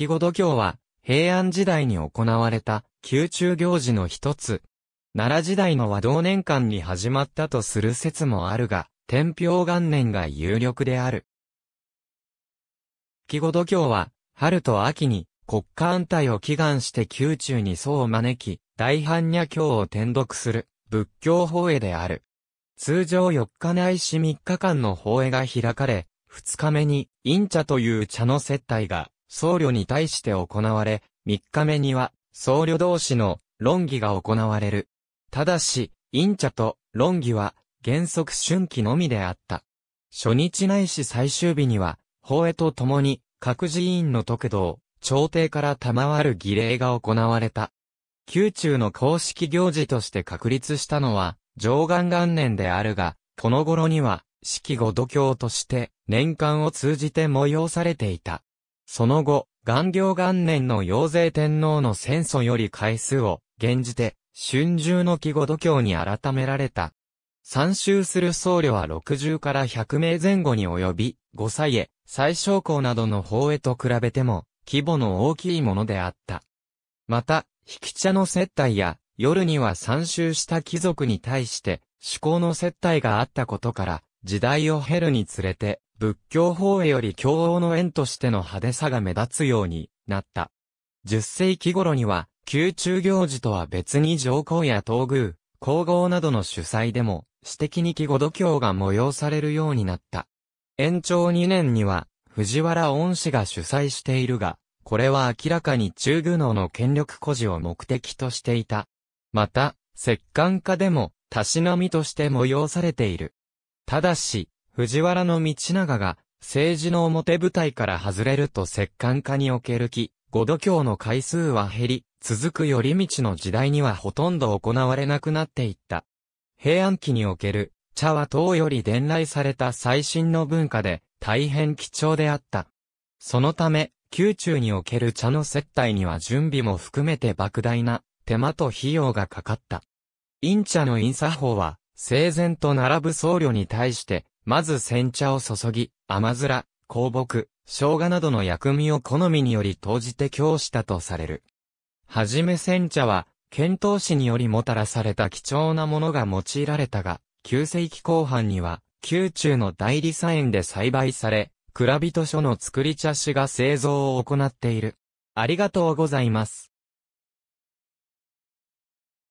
季語度胸は、平安時代に行われた、宮中行事の一つ。奈良時代の和同年間に始まったとする説もあるが、天平元年が有力である。季語度胸は、春と秋に、国家安泰を祈願して宮中に僧を招き、大般若経を転読する、仏教法会である。通常4日ないし3日間の法会が開かれ、2日目に、陰茶という茶の接待が僧侶に対して行われ、三日目には僧侶同士の論議が行われる。ただし、陰茶と論議は原則春季のみであった。初日ないし最終日には、法へと共に各寺院の特道、朝廷から賜る儀礼が行われた。宮中の公式行事として確立したのは、上岸元年であるが、この頃には、式後度教として、年間を通じて催されていた。その後、元行元年の陽勢天皇の戦祖より回数を、現じて、春秋の季語度胸に改められた。参集する僧侶は60から100名前後に及び、5歳へ、最小校などの方へと比べても、規模の大きいものであった。また、引き茶の接待や、夜には参集した貴族に対して、趣向の接待があったことから、時代を経るにつれて、仏教法へより教王の縁としての派手さが目立つようになった。10世紀頃には、宮中行事とは別に上皇や東宮、皇后などの主催でも、私的に季語度教が催されるようになった。延長2年には、藤原恩師が主催しているが、これは明らかに中宮能の権力孤児を目的としていた。また、摂関家でも、たしなみとして催されている。ただし、藤原道長が、政治の表舞台から外れると摂関化における木、五度胸の回数は減り、続く寄り道の時代にはほとんど行われなくなっていった。平安期における、茶は唐より伝来された最新の文化で、大変貴重であった。そのため、宮中における茶の接待には準備も含めて莫大な手間と費用がかかった。陰茶の陰作法は、整然と並ぶ僧侶に対して、まず煎茶を注ぎ、甘面、香木、生姜などの薬味を好みにより投じて供したとされる。はじめ煎茶は、遣唐使によりもたらされた貴重なものが用いられたが、9世紀後半には、宮中の代理茶園で栽培され、蔵人所の作り茶師が製造を行っている。ありがとうございます。